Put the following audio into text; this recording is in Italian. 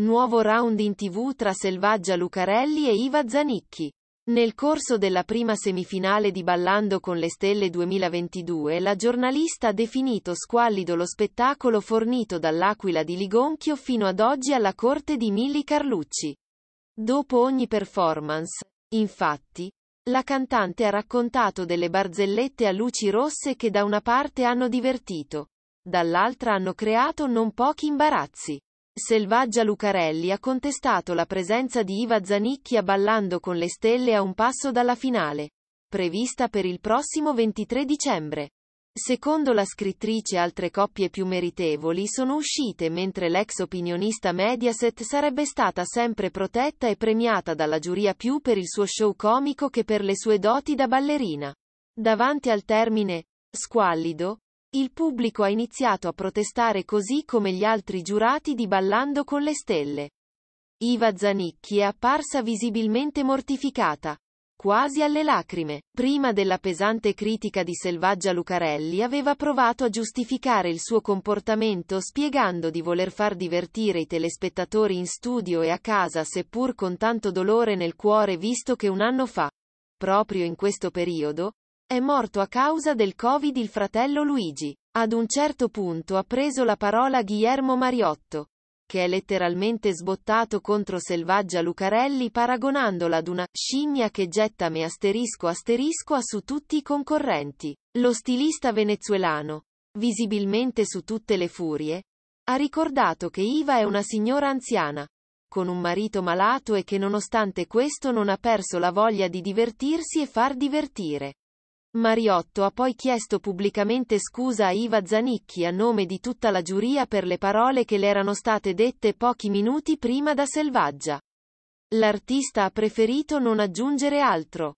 Nuovo round in tv tra Selvaggia Lucarelli e Iva Zanicchi. Nel corso della prima semifinale di Ballando con le Stelle 2022 la giornalista ha definito squallido lo spettacolo fornito dall'Aquila di Ligonchio fino ad oggi alla corte di Milli Carlucci. Dopo ogni performance, infatti, la cantante ha raccontato delle barzellette a luci rosse che da una parte hanno divertito, dall'altra hanno creato non pochi imbarazzi. Selvaggia Lucarelli ha contestato la presenza di Iva Zanicchia ballando con le stelle a un passo dalla finale, prevista per il prossimo 23 dicembre. Secondo la scrittrice altre coppie più meritevoli sono uscite mentre l'ex opinionista Mediaset sarebbe stata sempre protetta e premiata dalla giuria più per il suo show comico che per le sue doti da ballerina. Davanti al termine squallido, il pubblico ha iniziato a protestare così come gli altri giurati di Ballando con le stelle. Iva Zanicchi è apparsa visibilmente mortificata, quasi alle lacrime. Prima della pesante critica di Selvaggia Lucarelli aveva provato a giustificare il suo comportamento spiegando di voler far divertire i telespettatori in studio e a casa seppur con tanto dolore nel cuore visto che un anno fa, proprio in questo periodo, è morto a causa del Covid il fratello Luigi. Ad un certo punto ha preso la parola Guillermo Mariotto, che è letteralmente sbottato contro Selvaggia Lucarelli paragonandola ad una scimmia che getta me asterisco asterisco a su tutti i concorrenti. Lo stilista venezuelano, visibilmente su tutte le furie, ha ricordato che Iva è una signora anziana, con un marito malato e che nonostante questo non ha perso la voglia di divertirsi e far divertire. Mariotto ha poi chiesto pubblicamente scusa a Iva Zanicchi a nome di tutta la giuria per le parole che le erano state dette pochi minuti prima da Selvaggia. L'artista ha preferito non aggiungere altro.